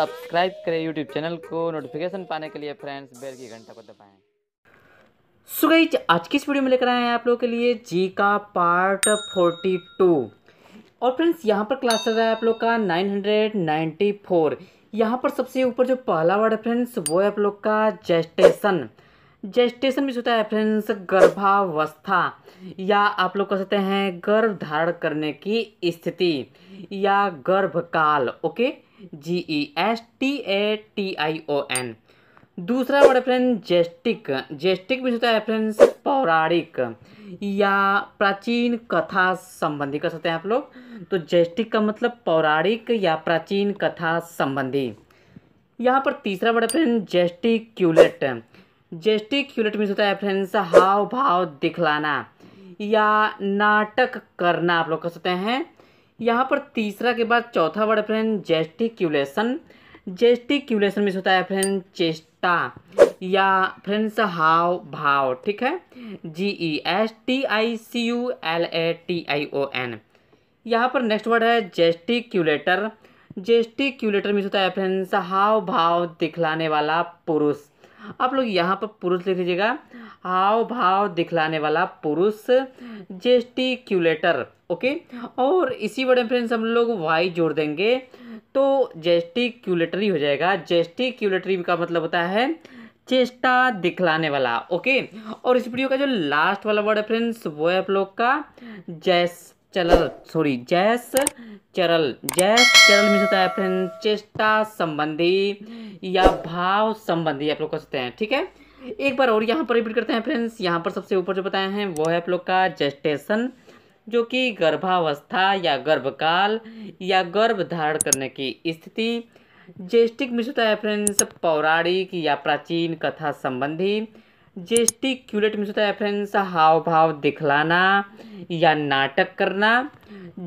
subscribe करें YouTube channel को notification पाने के लिए फ्रेंड्स बेल की घंटा को दबाएं सुगई so आज की इस वीडियो में लेकर आए हैं आप लोगों के लिए जी का पार्ट फोर्टी टू और फ्रेंड्स यहां पर क्लास चल रहा है आप लोग का नाइन हंड्रेड नाइन्टी फोर यहाँ पर सबसे ऊपर जो पहला वर्ड है फ्रेंड्स वो है आप लोग का जेस्टेशन जेस्टेशन भी होता है फ्रेंड्स गर्भावस्था या आप लोग कह सकते हैं गर्भ धारण करने की स्थिति या गर्भकाल okay G E S T A T I O N दूसरा वर्ड फ्रेंड जेस्टिक जेस्टिक भी होता है फ्रेंड्स पौराणिक या प्राचीन कथा संबंधी कर सकते हैं आप लोग तो जेस्टिक का मतलब पौराणिक या प्राचीन कथा संबंधी यहाँ पर तीसरा वर्ड जेस्टिक फ्रेंड जेस्टिक्यूलेट जेस्टिक्यूलेट भी होता है फ्रेंड्स हाव भाव दिखलाना या नाटक करना आप लोग कर सकते हैं यहाँ पर तीसरा के बाद चौथा वर्ड फ्रेंड जेस्टिक्यूलेशन जेस्टिक्यूलेशन में होता है फ्रेंड चेस्टा या फ्रेंड्स हाव भाव ठीक है G E S T I C U L A T I O N यहाँ पर नेक्स्ट वर्ड है जेस्टिक्यूलेटर जेस्टिक्यूलेटर में होता है फ्रेंड्स हाव भाव दिखलाने वाला पुरुष आप लोग यहाँ पर पुरुष लिख लीजिएगा हाव भाव दिखलाने वाला पुरुष जेस्टिक्यूलेटर ओके और इसी वर्ड में फ्रेंड्स हम लोग वाई जोड़ देंगे तो जेस्टिक्यूलेटरी हो जाएगा जेस्टिक्यूलेटरी का मतलब होता है चेष्टा दिखलाने वाला ओके और इस वीडियो का जो लास्ट वाला वर्ड है फ्रेंड्स वो है आप लोग का जैस चरल सॉरी जैस चरल जैस चरल में होता है फ्रेंड चेष्टा संबंधी या भाव संबंधी आप लोग कह सकते हैं ठीक है एक बार और यहाँ पर रिपीट करते हैं फ्रेंड्स यहाँ पर सबसे ऊपर जो बताए हैं वो है आप लोग का जेस्टेशन जो कि गर्भावस्था या गर्भकाल या गर्भ धारण करने की स्थिति जेस्टिक मिश्रता है फ्रेंड्स पौराणिक या प्राचीन कथा संबंधी जेस्टिक्यूलेट मिश्रता है फ्रेंड्स हाव भाव दिखलाना या नाटक करना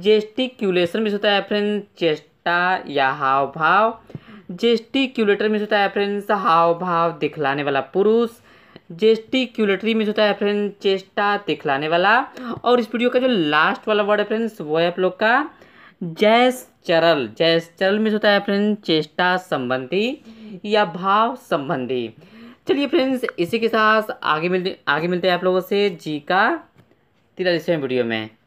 जेस्टिक्यूलेशन मिश्रता है फ्रेंड्स चेष्टा या हाव भाव जेस्टिक्यूलेटर मिश्रता है फ्रेंड्स हाव भाव दिखलाने वाला पुरुष जेस्टिक्यूलेटरी मीन्स होता है फ्रेंड चेस्टा दिखलाने वाला और इस वीडियो का जो लास्ट वाला वर्ड है फ्रेंड्स वो है आप लोग का जैस चरल जैस चरल मीन्स होता है फ्रेंड चेष्टा संबंधी या भाव संबंधी चलिए फ्रेंड्स इसी के साथ आगे मिलते आगे मिलते हैं आप लोगों से जी का तिरालीसवें वीडियो में